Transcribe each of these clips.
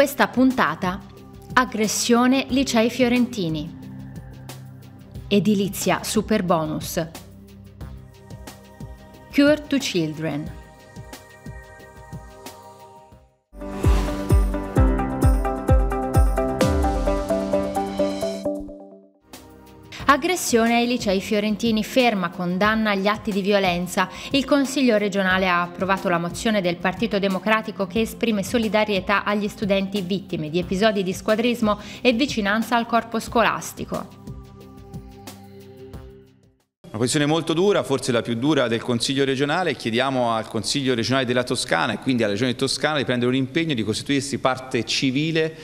questa puntata aggressione licei fiorentini, edilizia super bonus, Cure to Children. aggressione ai licei fiorentini, ferma condanna agli atti di violenza. Il Consiglio regionale ha approvato la mozione del Partito Democratico che esprime solidarietà agli studenti vittime di episodi di squadrismo e vicinanza al corpo scolastico. Una questione molto dura, forse la più dura del Consiglio regionale, chiediamo al Consiglio regionale della Toscana e quindi alla Regione Toscana di prendere un impegno di costituirsi parte civile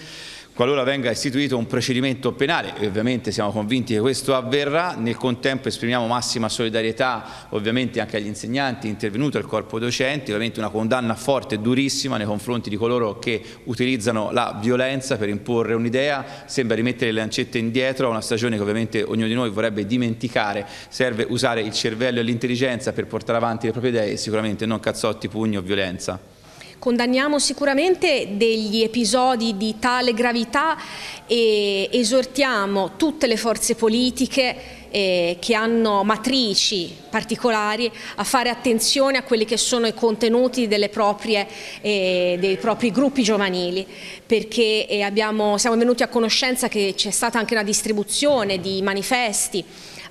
qualora venga istituito un procedimento penale, e ovviamente siamo convinti che questo avverrà, nel contempo esprimiamo massima solidarietà ovviamente anche agli insegnanti intervenuti, al corpo docenti, ovviamente una condanna forte e durissima nei confronti di coloro che utilizzano la violenza per imporre un'idea, sembra rimettere le lancette indietro a una stagione che ovviamente ognuno di noi vorrebbe dimenticare, serve usare il cervello e l'intelligenza per portare avanti le proprie idee, sicuramente non cazzotti, pugni o violenza. Condanniamo sicuramente degli episodi di tale gravità e esortiamo tutte le forze politiche eh, che hanno matrici particolari a fare attenzione a quelli che sono i contenuti proprie, eh, dei propri gruppi giovanili perché eh, abbiamo, siamo venuti a conoscenza che c'è stata anche una distribuzione di manifesti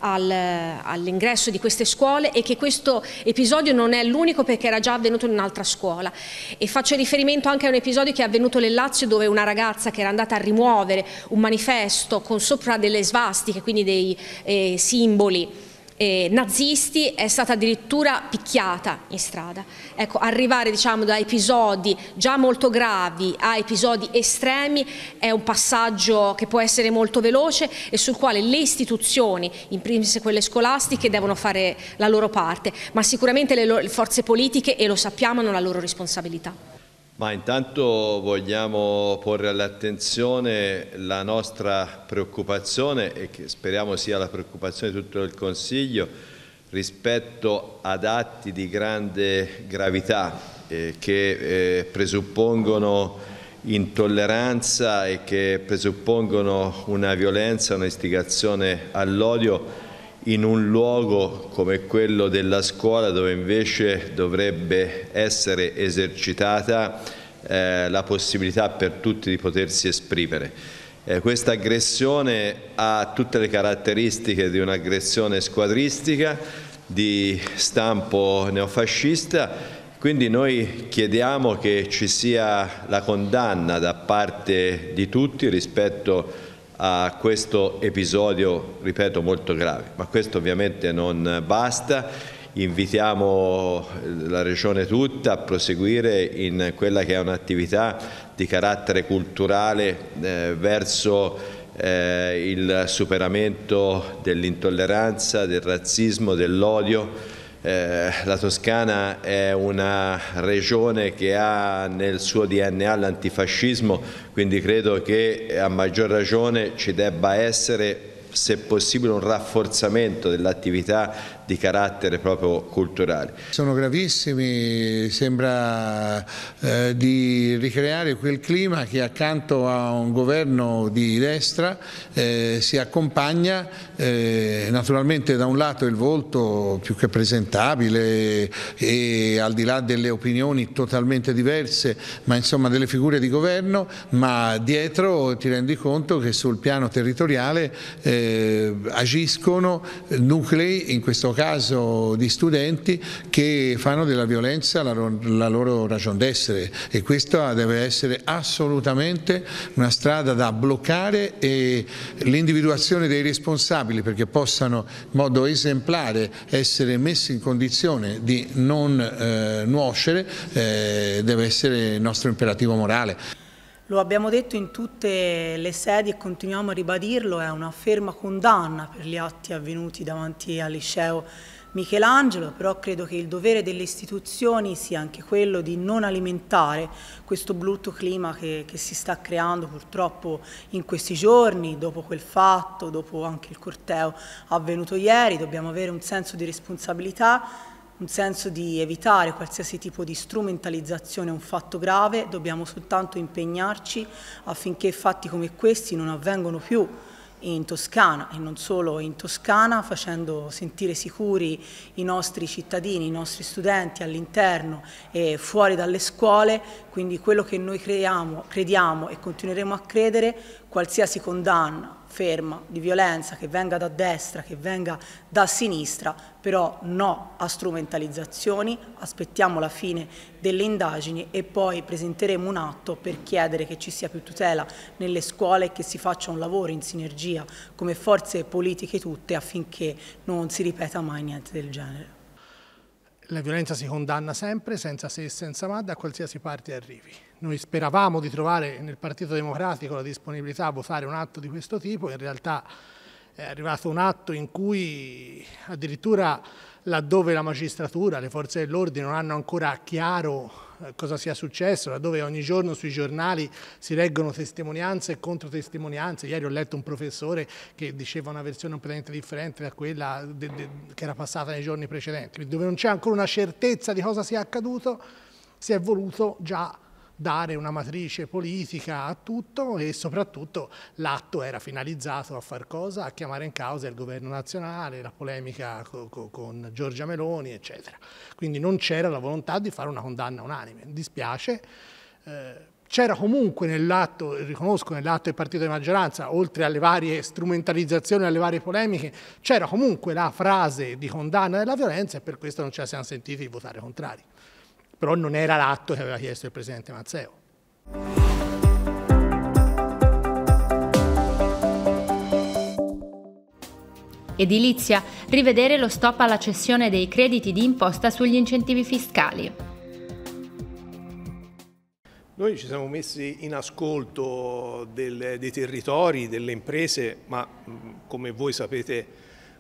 al, all'ingresso di queste scuole e che questo episodio non è l'unico perché era già avvenuto in un'altra scuola. E faccio riferimento anche a un episodio che è avvenuto nel Lazio dove una ragazza che era andata a rimuovere un manifesto con sopra delle svastiche, quindi dei eh, simboli, eh, nazisti è stata addirittura picchiata in strada. Ecco, arrivare diciamo, da episodi già molto gravi a episodi estremi è un passaggio che può essere molto veloce e sul quale le istituzioni, in primis quelle scolastiche, devono fare la loro parte, ma sicuramente le, le forze politiche, e lo sappiamo, hanno la loro responsabilità. Ma intanto vogliamo porre all'attenzione la nostra preoccupazione e che speriamo sia la preoccupazione di tutto il Consiglio rispetto ad atti di grande gravità eh, che eh, presuppongono intolleranza e che presuppongono una violenza, un'istigazione all'odio in un luogo come quello della scuola dove invece dovrebbe essere esercitata eh, la possibilità per tutti di potersi esprimere. Eh, questa aggressione ha tutte le caratteristiche di un'aggressione squadristica, di stampo neofascista, quindi noi chiediamo che ci sia la condanna da parte di tutti rispetto a a questo episodio, ripeto, molto grave. Ma questo ovviamente non basta. Invitiamo eh, la Regione tutta a proseguire in quella che è un'attività di carattere culturale eh, verso eh, il superamento dell'intolleranza, del razzismo, dell'odio eh, la Toscana è una regione che ha nel suo DNA l'antifascismo, quindi credo che a maggior ragione ci debba essere se possibile un rafforzamento dell'attività di carattere proprio culturale. Sono gravissimi, sembra eh, di ricreare quel clima che accanto a un governo di destra eh, si accompagna eh, naturalmente da un lato il volto più che presentabile e al di là delle opinioni totalmente diverse, ma insomma delle figure di governo, ma dietro ti rendi conto che sul piano territoriale eh, agiscono nuclei, in questo caso caso di studenti che fanno della violenza la, la loro ragione d'essere e questa deve essere assolutamente una strada da bloccare e l'individuazione dei responsabili perché possano in modo esemplare essere messi in condizione di non eh, nuocere eh, deve essere il nostro imperativo morale. Lo abbiamo detto in tutte le sedi e continuiamo a ribadirlo, è una ferma condanna per gli atti avvenuti davanti al liceo Michelangelo, però credo che il dovere delle istituzioni sia anche quello di non alimentare questo brutto clima che, che, si sta creando purtroppo in questi giorni, dopo quel fatto, dopo anche il corteo avvenuto ieri, dobbiamo avere un senso di responsabilità un senso di evitare qualsiasi tipo di strumentalizzazione a un fatto grave, dobbiamo soltanto impegnarci affinché fatti come questi non avvengano più in Toscana e non solo in Toscana, facendo sentire sicuri i nostri cittadini, i nostri studenti all'interno e fuori dalle scuole, quindi quello che noi creiamo, crediamo e continueremo a credere, qualsiasi condanna ferma di violenza che venga da destra, che venga da sinistra, però no a strumentalizzazioni, aspettiamo la fine delle indagini e poi presenteremo un atto per chiedere che ci sia più tutela nelle scuole e che si faccia un lavoro in sinergia come forze politiche tutte affinché non si ripeta mai niente del genere. La violenza si condanna sempre, senza se e senza ma, da qualsiasi parte arrivi. Noi speravamo di trovare nel Partito Democratico la disponibilità a votare un atto di questo tipo, in realtà è arrivato un atto in cui addirittura laddove la magistratura, le forze dell'ordine non hanno ancora chiaro eh, cosa sia successo, laddove ogni giorno sui giornali si leggono testimonianze e controtestimonianze. Ieri ho letto un professore che diceva una versione completamente differente da quella de, de, che era passata nei giorni precedenti. dove non c'è ancora una certezza di cosa sia accaduto, si è voluto già dare una matrice politica a tutto e soprattutto l'atto era finalizzato a far cosa? A chiamare in causa il governo nazionale, la polemica co co con Giorgia Meloni, eccetera. Quindi non c'era la volontà di fare una condanna unanime. Dispiace. Eh, c'era comunque nell'atto, riconosco nell'atto del partito di maggioranza, oltre alle varie strumentalizzazioni, alle varie polemiche, c'era comunque la frase di condanna della violenza e per questo non ci siamo sentiti votare contrari però non era l'atto che aveva chiesto il Presidente Mazzeo. Edilizia, rivedere lo stop alla cessione dei crediti di imposta sugli incentivi fiscali. Noi ci siamo messi in ascolto del, dei territori, delle imprese, ma come voi sapete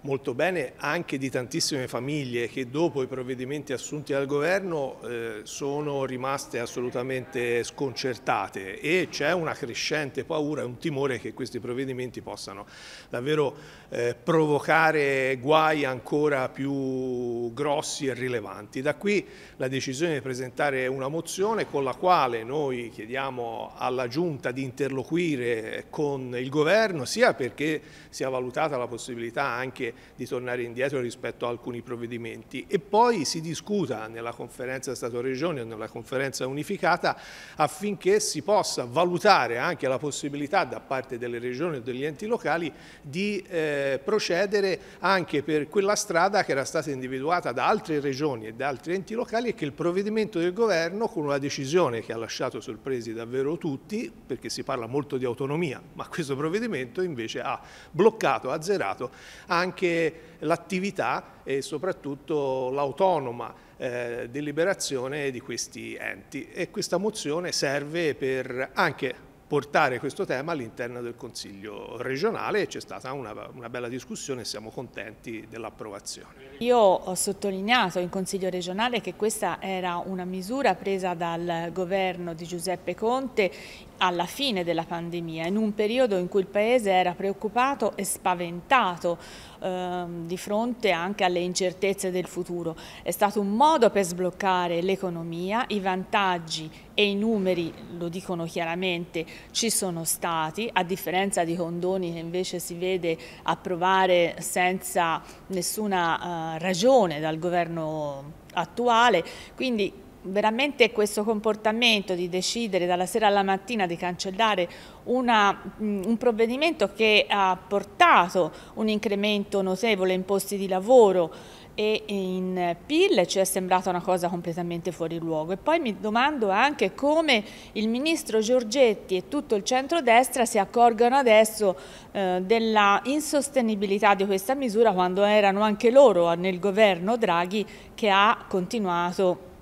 molto bene anche di tantissime famiglie che dopo i provvedimenti assunti dal governo eh, sono rimaste assolutamente sconcertate e c'è una crescente paura e un timore che questi provvedimenti possano davvero eh, provocare guai ancora più grossi e rilevanti. Da qui la decisione di presentare una mozione con la quale noi chiediamo alla Giunta di interloquire con il governo sia perché sia valutata la possibilità anche di tornare indietro rispetto a alcuni provvedimenti e poi si discuta nella conferenza stato regione o nella conferenza unificata affinché si possa valutare anche la possibilità da parte delle regioni o degli enti locali di eh, procedere anche per quella strada che era stata individuata da altre regioni e da altri enti locali e che il provvedimento del governo con una decisione che ha lasciato sorpresi davvero tutti perché si parla molto di autonomia ma questo provvedimento invece ha bloccato, azzerato anche anche l'attività e soprattutto l'autonoma eh, deliberazione di questi enti e questa mozione serve per anche portare questo tema all'interno del Consiglio regionale c'è stata una, una, bella discussione e siamo contenti dell'approvazione. Io ho sottolineato in Consiglio regionale che questa era una misura presa dal governo di Giuseppe Conte alla fine della pandemia, in un periodo in cui il Paese era preoccupato e spaventato eh, di fronte anche alle incertezze del futuro. È stato un modo per sbloccare l'economia, i vantaggi e i numeri, lo dicono chiaramente, ci sono stati, a differenza di condoni che invece si vede approvare senza nessuna eh, ragione dal governo attuale. Quindi veramente questo comportamento di decidere dalla sera alla mattina di cancellare una, mm, un provvedimento che ha portato un incremento notevole in posti di lavoro e in PIL ci è sembrata una cosa completamente fuori luogo e poi mi domando anche come il ministro Giorgetti e tutto il centrodestra si accorgano adesso eh, della insostenibilità di questa misura quando erano anche loro nel governo Draghi che ha continuato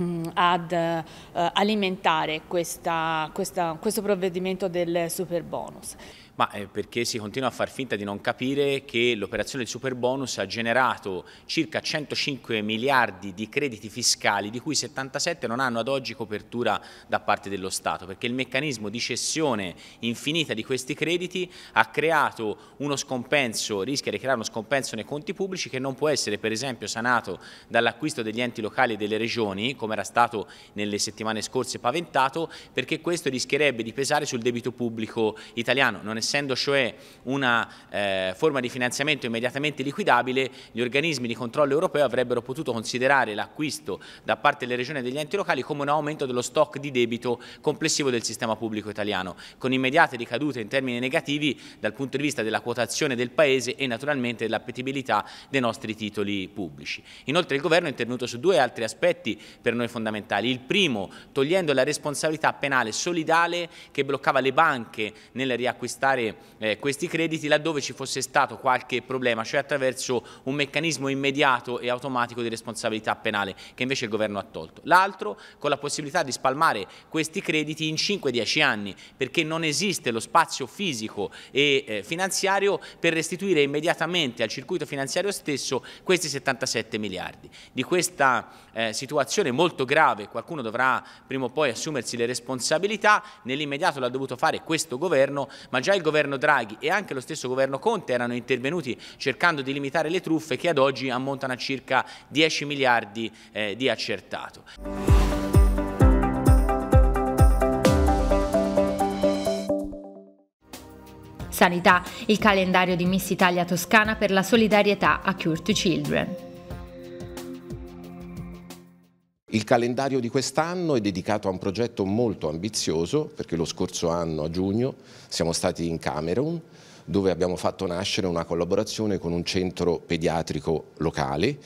Mm, ad eh, alimentare questa, questa, questo provvedimento del super bonus. Ma eh, perché si continua a far finta di non capire che l'operazione del super bonus ha generato circa 105 miliardi di crediti fiscali, di cui 77 non hanno ad oggi copertura da parte dello Stato, perché il meccanismo di cessione infinita di questi crediti ha creato uno scompenso, rischia di creare uno scompenso nei conti pubblici che non può essere per esempio sanato dall'acquisto degli enti locali e delle regioni, come era stato nelle settimane scorse paventato, perché questo rischierebbe di pesare sul debito pubblico italiano. Non essendo cioè una eh, forma di finanziamento immediatamente liquidabile, gli organismi di controllo europeo avrebbero potuto considerare l'acquisto da parte delle regioni e degli enti locali come un aumento dello stock di debito complessivo del sistema pubblico italiano, con immediate ricadute in termini negativi dal punto di vista della quotazione del Paese e naturalmente dell'appetibilità dei nostri titoli pubblici. Inoltre il Governo è intervenuto su due altri aspetti per noi fondamentali. Il primo, togliendo la responsabilità penale solidale che bloccava le banche nel riacquistare utilizzare eh, questi crediti laddove ci fosse stato qualche problema, cioè attraverso un meccanismo immediato e automatico di responsabilità penale che invece il governo ha tolto. L'altro con la possibilità di spalmare questi crediti in 5-10 anni perché non esiste lo spazio fisico e eh, finanziario per restituire immediatamente al circuito finanziario stesso questi 77 miliardi. Di questa eh, situazione molto grave qualcuno dovrà prima o poi assumersi le responsabilità, nell'immediato l'ha dovuto fare questo governo, ma già il governo governo Draghi e anche lo stesso governo Conte erano intervenuti cercando di limitare le truffe che ad oggi ammontano a circa 10 miliardi eh, di accertato. Sanità, il calendario di Miss Italia Toscana per la solidarietà a Cure to Children. Il calendario di quest'anno è dedicato a un progetto molto ambizioso, perché lo scorso anno, a giugno, siamo stati in Camerun, dove abbiamo fatto nascere una collaborazione con un centro pediatrico locale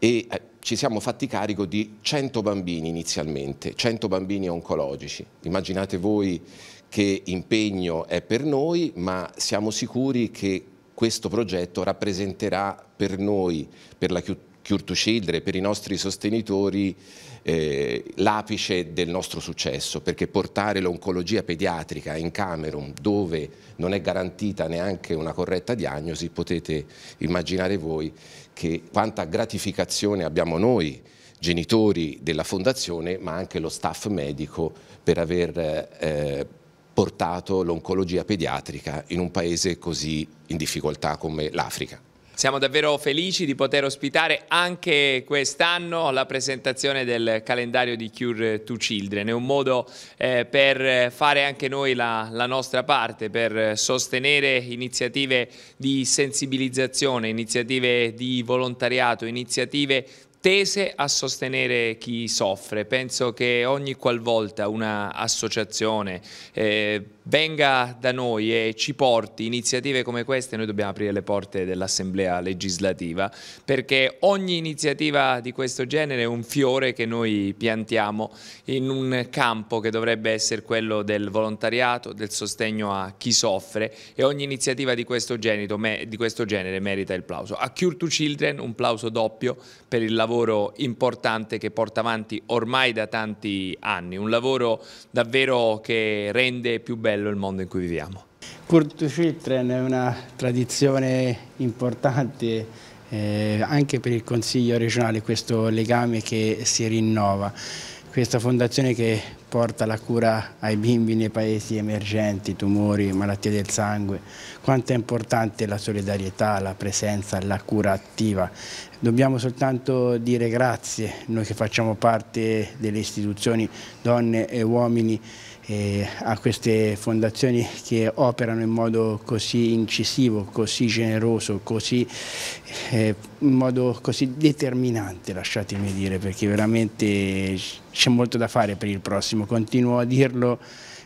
e eh, ci siamo fatti carico di 100 bambini inizialmente, 100 bambini oncologici. Immaginate voi che impegno è per noi, ma siamo sicuri che questo progetto rappresenterà per noi, per la chiusura, Cure to Children, per i nostri sostenitori eh, l'apice del nostro successo, perché portare l'oncologia pediatrica in Camerun, dove non è garantita neanche una corretta diagnosi, potete immaginare voi che quanta gratificazione abbiamo noi genitori della fondazione, ma anche lo staff medico per aver eh, portato l'oncologia pediatrica in un paese così in difficoltà come l'Africa. Siamo davvero felici di poter ospitare anche quest'anno la presentazione del calendario di Cure to Children. È un modo eh, per fare anche noi la, la, nostra parte, per sostenere iniziative di sensibilizzazione, iniziative di volontariato, iniziative tese a sostenere chi soffre. Penso che ogni qualvolta un'associazione eh, venga da noi e ci porti iniziative come queste, noi dobbiamo aprire le porte dell'Assemblea legislativa, perché ogni iniziativa di questo genere è un fiore che noi piantiamo in un campo che dovrebbe essere quello del volontariato, del sostegno a chi soffre e ogni iniziativa di questo genere, di questo genere merita il plauso. A Cure to Children un plauso doppio per il lavoro lavoro importante che porta avanti ormai da tanti anni, un lavoro davvero che rende più bello il mondo in cui viviamo. Kurt Schiltren è una tradizione importante eh, anche per il Consiglio regionale, questo legame che si rinnova questa fondazione che porta la cura ai bimbi nei paesi emergenti, tumori, malattie del sangue. Quanto è importante la solidarietà, la presenza, la cura attiva. Dobbiamo soltanto dire grazie, noi che facciamo parte delle istituzioni, donne e uomini, eh, a queste fondazioni che operano in modo così incisivo, così generoso, così, eh, in modo così determinante, lasciatemi dire, perché veramente c'è molto da fare per il prossimo, continuo a dirlo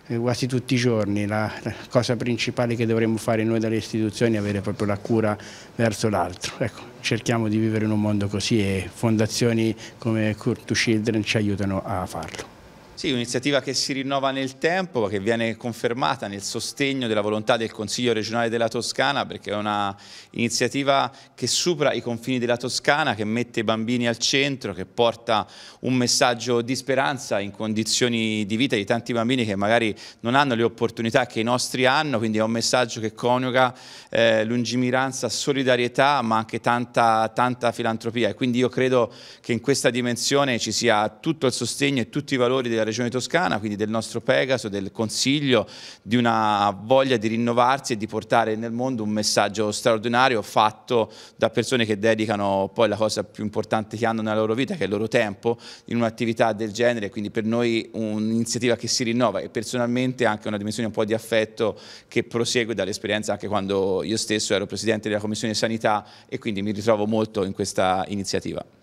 eh, quasi tutti i giorni, la, la cosa principale che dovremmo fare noi dalle istituzioni è avere proprio la cura verso l'altro. Ecco, cerchiamo di vivere in un mondo così e fondazioni come Cure to Children ci aiutano a farlo. Sì, un'iniziativa che si rinnova nel tempo, che viene confermata nel sostegno della volontà del Consiglio regionale della Toscana, perché è un'iniziativa che supera i confini della Toscana, che mette i bambini al centro, che porta un messaggio di speranza in condizioni di vita di tanti bambini che magari non hanno le opportunità che i nostri hanno, quindi è un messaggio che coniuga eh, lungimiranza, solidarietà, ma anche tanta, tanta filantropia. E quindi io credo che in questa dimensione ci sia tutto il sostegno e tutti i valori della Regione Toscana, quindi del nostro Pegaso, del Consiglio, di una voglia di rinnovarsi e di portare nel mondo un messaggio straordinario fatto da persone che dedicano poi la cosa più importante che hanno nella loro vita, che è il loro tempo, in un'attività del genere, quindi per noi un'iniziativa che si rinnova e personalmente anche una dimensione un po' di affetto che prosegue dall'esperienza anche quando io stesso ero Presidente della Commissione Sanità e quindi mi ritrovo molto in questa iniziativa.